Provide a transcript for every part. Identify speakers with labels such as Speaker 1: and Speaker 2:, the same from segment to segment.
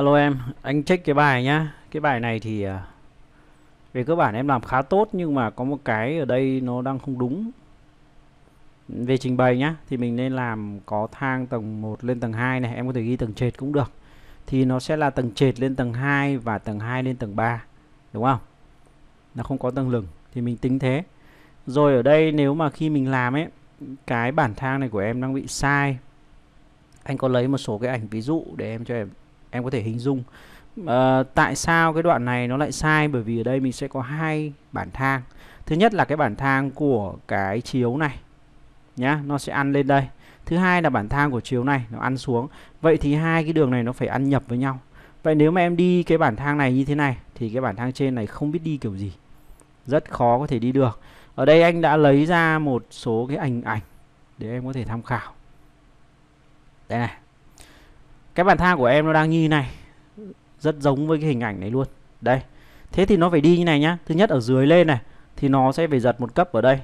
Speaker 1: Alo em, anh check cái bài nhá. Cái bài này thì à, về cơ bản em làm khá tốt nhưng mà có một cái ở đây nó đang không đúng. Về trình bày nhá, thì mình nên làm có thang tầng 1 lên tầng 2 này, em có thể ghi tầng trệt cũng được. Thì nó sẽ là tầng trệt lên tầng 2 và tầng 2 lên tầng 3, đúng không? Nó không có tầng lửng thì mình tính thế. Rồi ở đây nếu mà khi mình làm ấy, cái bản thang này của em đang bị sai. Anh có lấy một số cái ảnh ví dụ để em cho em em có thể hình dung à, tại sao cái đoạn này nó lại sai bởi vì ở đây mình sẽ có hai bản thang thứ nhất là cái bản thang của cái chiếu này nhá nó sẽ ăn lên đây thứ hai là bản thang của chiếu này nó ăn xuống vậy thì hai cái đường này nó phải ăn nhập với nhau vậy nếu mà em đi cái bản thang này như thế này thì cái bản thang trên này không biết đi kiểu gì rất khó có thể đi được ở đây anh đã lấy ra một số cái ảnh ảnh để em có thể tham khảo đây này cái bàn thang của em nó đang như này rất giống với cái hình ảnh này luôn đây thế thì nó phải đi như này nhá thứ nhất ở dưới lên này thì nó sẽ phải giật một cấp ở đây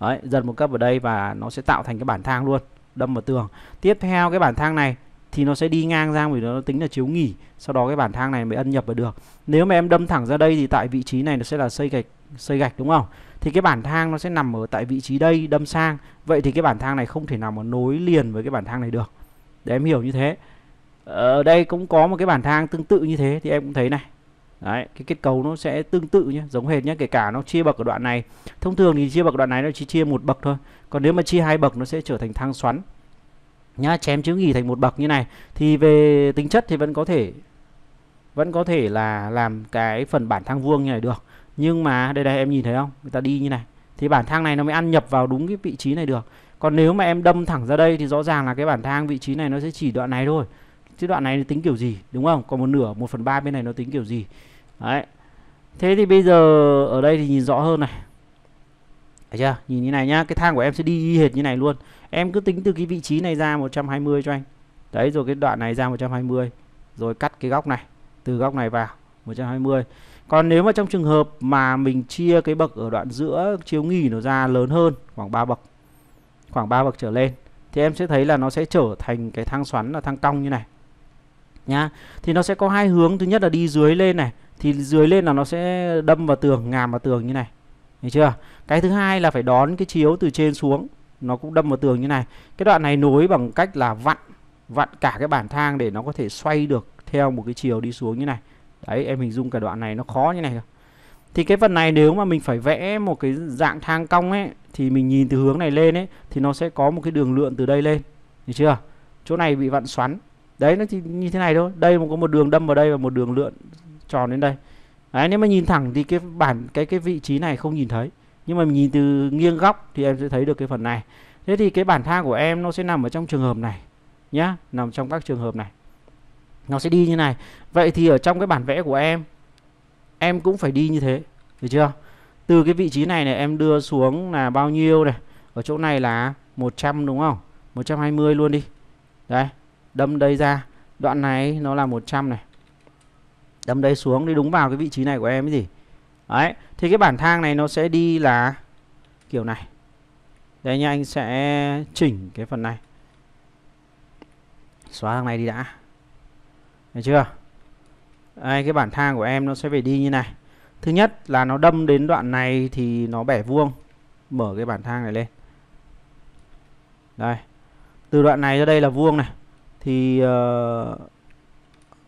Speaker 1: Đấy, giật một cấp ở đây và nó sẽ tạo thành cái bản thang luôn đâm vào tường tiếp theo cái bản thang này thì nó sẽ đi ngang ra vì nó tính là chiếu nghỉ sau đó cái bản thang này mới ân nhập vào được nếu mà em đâm thẳng ra đây thì tại vị trí này nó sẽ là xây gạch xây gạch đúng không thì cái bản thang nó sẽ nằm ở tại vị trí đây đâm sang vậy thì cái bản thang này không thể nào mà nối liền với cái bản thang này được để em hiểu như thế ở ờ, đây cũng có một cái bản thang tương tự như thế thì em cũng thấy này Đấy, cái kết cấu nó sẽ tương tự nhé, giống hệt nhé, kể cả nó chia bậc ở đoạn này. Thông thường thì chia bậc đoạn này nó chỉ chia một bậc thôi. Còn nếu mà chia hai bậc nó sẽ trở thành thang xoắn. Nhá, chém chữ nghỉ thành một bậc như này thì về tính chất thì vẫn có thể vẫn có thể là làm cái phần bản thang vuông như này được. Nhưng mà đây đây em nhìn thấy không? Người ta đi như này thì bản thang này nó mới ăn nhập vào đúng cái vị trí này được. Còn nếu mà em đâm thẳng ra đây thì rõ ràng là cái bản thang vị trí này nó sẽ chỉ đoạn này thôi chứ đoạn này nó tính kiểu gì đúng không còn một nửa một phần ba bên này nó tính kiểu gì đấy thế thì bây giờ ở đây thì nhìn rõ hơn này Đấy chưa? Nhìn như này nhá, cái thang của em sẽ đi y hệt như này luôn. Em cứ tính từ cái vị trí này ra 120 cho anh. Đấy rồi cái đoạn này ra 120. Rồi cắt cái góc này, từ góc này vào 120. Còn nếu mà trong trường hợp mà mình chia cái bậc ở đoạn giữa chiếu nghỉ nó ra lớn hơn, khoảng 3 bậc. Khoảng 3 bậc trở lên thì em sẽ thấy là nó sẽ trở thành cái thang xoắn là thang cong như này nhá thì nó sẽ có hai hướng thứ nhất là đi dưới lên này thì dưới lên là nó sẽ đâm vào tường ngàm vào tường như này hiểu chưa cái thứ hai là phải đón cái chiếu từ trên xuống nó cũng đâm vào tường như này cái đoạn này nối bằng cách là vặn vặn cả cái bản thang để nó có thể xoay được theo một cái chiều đi xuống như này đấy em hình dung cả đoạn này nó khó như này rồi thì cái phần này nếu mà mình phải vẽ một cái dạng thang cong ấy thì mình nhìn từ hướng này lên ấy thì nó sẽ có một cái đường lượn từ đây lên hiểu chưa chỗ này bị vặn xoắn đấy nó chỉ như thế này thôi đây mà có một đường đâm vào đây và một đường lượn tròn đến đây đấy nếu mà nhìn thẳng thì cái bản cái cái vị trí này không nhìn thấy nhưng mà mình nhìn từ nghiêng góc thì em sẽ thấy được cái phần này thế thì cái bản thang của em nó sẽ nằm ở trong trường hợp này nhá nằm trong các trường hợp này nó sẽ đi như này vậy thì ở trong cái bản vẽ của em em cũng phải đi như thế được chưa từ cái vị trí này này em đưa xuống là bao nhiêu này ở chỗ này là 100 đúng không 120 luôn đi đấy đâm đây ra đoạn này nó là 100 này đâm đây xuống đi đúng vào cái vị trí này của em cái gì đấy thì cái bản thang này nó sẽ đi là kiểu này đây nha anh sẽ chỉnh cái phần này xóa thằng này đi đã được chưa đây cái bản thang của em nó sẽ phải đi như này thứ nhất là nó đâm đến đoạn này thì nó bẻ vuông mở cái bản thang này lên đây từ đoạn này ra đây là vuông này thì uh,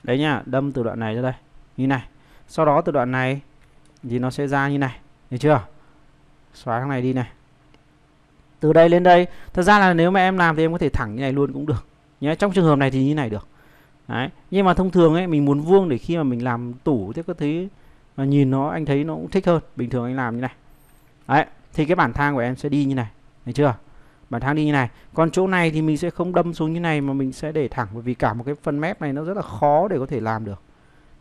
Speaker 1: đấy nha đâm từ đoạn này ra đây như này sau đó từ đoạn này thì nó sẽ ra như này được chưa xóa thằng này đi này từ đây lên đây thật ra là nếu mà em làm thì em có thể thẳng như này luôn cũng được nhé trong trường hợp này thì như này được đấy nhưng mà thông thường ấy mình muốn vuông để khi mà mình làm tủ thì có thấy mà nhìn nó anh thấy nó cũng thích hơn bình thường anh làm như này đấy thì cái bản thang của em sẽ đi như này thấy chưa bản thang đi như này còn chỗ này thì mình sẽ không đâm xuống như này mà mình sẽ để thẳng bởi vì cả một cái phần mép này nó rất là khó để có thể làm được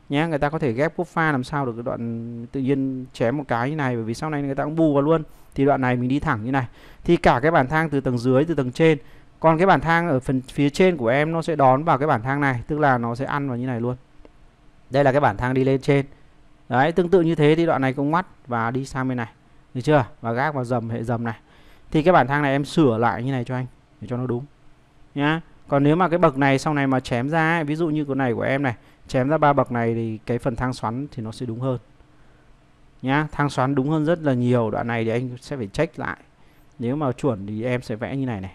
Speaker 1: nhé người ta có thể ghép cốt pha làm sao được cái đoạn tự nhiên chém một cái như này bởi vì sau này người ta cũng bù vào luôn thì đoạn này mình đi thẳng như này thì cả cái bản thang từ tầng dưới từ tầng trên còn cái bản thang ở phần phía trên của em nó sẽ đón vào cái bản thang này tức là nó sẽ ăn vào như này luôn đây là cái bản thang đi lên trên đấy tương tự như thế thì đoạn này cũng ngoắt và đi sang bên này được chưa và gác vào dầm hệ dầm này thì cái bản thang này em sửa lại như này cho anh để cho nó đúng nhá còn nếu mà cái bậc này sau này mà chém ra ví dụ như cái này của em này chém ra ba bậc này thì cái phần thang xoắn thì nó sẽ đúng hơn nhá thang xoắn đúng hơn rất là nhiều đoạn này thì anh sẽ phải check lại nếu mà chuẩn thì em sẽ vẽ như này này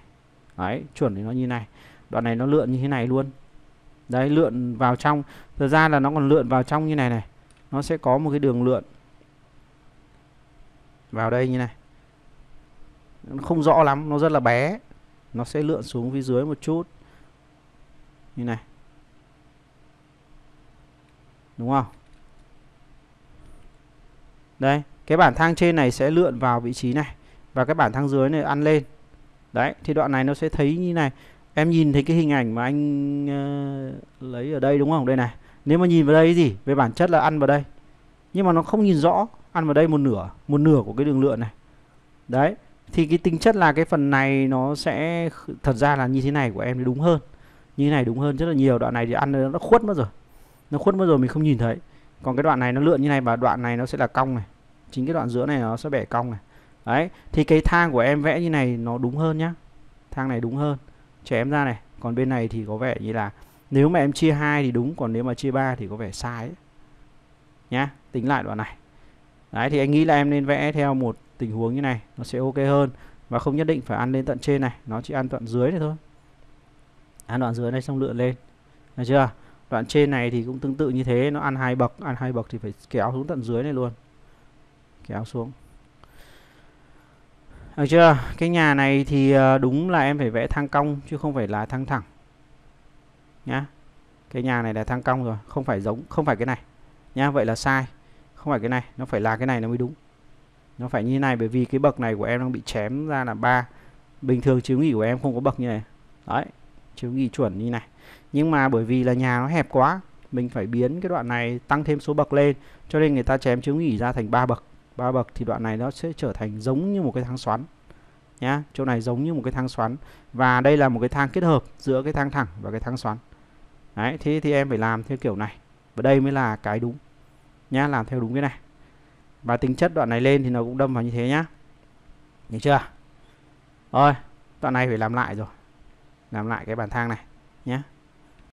Speaker 1: đấy chuẩn thì nó như này đoạn này nó lượn như thế này luôn đấy lượn vào trong thật ra là nó còn lượn vào trong như này này nó sẽ có một cái đường lượn vào đây như này nó không rõ lắm nó rất là bé nó sẽ lượn xuống phía dưới một chút như này đúng không đây cái bản thang trên này sẽ lượn vào vị trí này và cái bản thang dưới này ăn lên đấy thì đoạn này nó sẽ thấy như này em nhìn thấy cái hình ảnh mà anh uh, lấy ở đây đúng không đây này nếu mà nhìn vào đây gì về bản chất là ăn vào đây nhưng mà nó không nhìn rõ ăn vào đây một nửa một nửa của cái đường lượn này đấy thì cái tính chất là cái phần này nó sẽ thật ra là như thế này của em đúng hơn như thế này đúng hơn rất là nhiều đoạn này thì ăn nó khuất mất rồi nó khuất mất rồi mình không nhìn thấy còn cái đoạn này nó lượn như này và đoạn này nó sẽ là cong này chính cái đoạn giữa này nó sẽ bẻ cong này đấy thì cái thang của em vẽ như này nó đúng hơn nhá thang này đúng hơn trẻ em ra này còn bên này thì có vẻ như là nếu mà em chia hai thì đúng còn nếu mà chia ba thì có vẻ sai ấy. nhá tính lại đoạn này đấy thì anh nghĩ là em nên vẽ theo một tình huống như này nó sẽ ok hơn và không nhất định phải ăn lên tận trên này nó chỉ ăn đoạn dưới này thôi ăn đoạn dưới này xong lượn lên được chưa đoạn trên này thì cũng tương tự như thế nó ăn hai bậc ăn hai bậc thì phải kéo xuống tận dưới này luôn kéo xuống được chưa cái nhà này thì ờ, đúng là em phải vẽ thang cong chứ không phải là thang thẳng nhá cái nhà này là thang cong rồi không phải giống không phải cái này nhá vậy là sai không phải cái này nó phải là cái này nó mới đúng nó phải như này bởi vì cái bậc này của em đang bị chém ra là ba bình thường chiếu nghỉ của em không có bậc như này đấy chiếu nghỉ chuẩn như này nhưng mà bởi vì là nhà nó hẹp quá mình phải biến cái đoạn này tăng thêm số bậc lên cho nên người ta chém chiếu nghỉ ra thành ba bậc ba bậc thì đoạn này nó sẽ trở thành giống như một cái thang xoắn nhá chỗ này giống như một cái thang xoắn và đây là một cái thang kết hợp giữa cái thang thẳng và cái thang xoắn đấy thế thì em phải làm theo kiểu này và đây mới là cái đúng nhá làm theo đúng cái này và tính chất đoạn này lên thì nó cũng đâm vào như thế nhá nhìn chưa rồi đoạn này phải làm lại rồi làm lại cái bàn thang này nhé